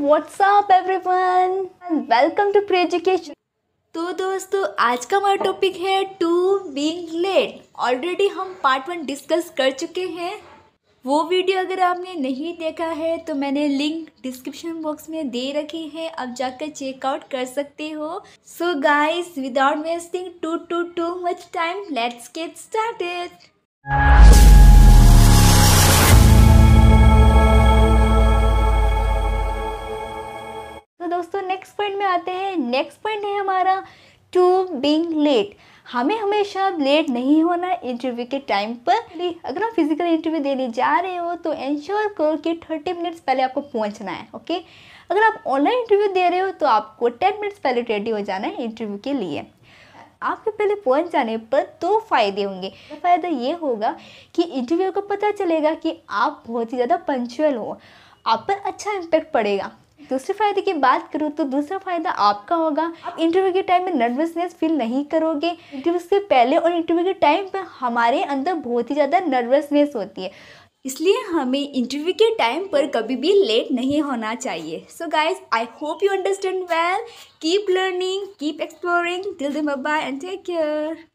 what's up everyone welcome to pre education तो दोस्तों आज का हमारा टॉपिक है टू बीइंग लेट ऑलरेडी हम पार्ट वन डिस्कस कर चुके हैं वो वीडियो अगर आपने नहीं देखा है तो मैंने लिंक डिस्क्रिप्शन बॉक्स में दे रखी है आप जाकर चेकआउट कर सकते हो so guys without wasting too too too much time let's get started दोस्तों नेक्स्ट पॉइंट में आते हैं नेक्स्ट पॉइंट है हमारा टू बींग लेट हमें हमेशा लेट नहीं होना इंटरव्यू के टाइम पर अगर आप फिजिकल इंटरव्यू देने जा रहे हो तो इंश्योर करो कि थर्टी मिनट्स पहले आपको पहुंचना है ओके अगर आप ऑनलाइन इंटरव्यू दे रहे हो तो आपको टेन मिनट्स पहले रेडी हो जाना है इंटरव्यू के लिए आपके पहले पहुंच जाने पर दो तो फ़ायदे होंगे फ़ायदा ये होगा कि इंटरव्यू को पता चलेगा कि आप बहुत ही ज़्यादा पंचुअल हो आप पर अच्छा इम्पैक्ट पड़ेगा दूसरे फ़ायदे की बात करूँ तो दूसरा फ़ायदा आपका होगा इंटरव्यू के टाइम में नर्वसनेस फील नहीं करोगे इंटरव्यू से पहले और इंटरव्यू के टाइम पर हमारे अंदर बहुत ही ज़्यादा नर्वसनेस होती है इसलिए हमें इंटरव्यू के टाइम पर कभी भी लेट नहीं होना चाहिए so guys I hope you understand well keep learning keep exploring till then bye and take care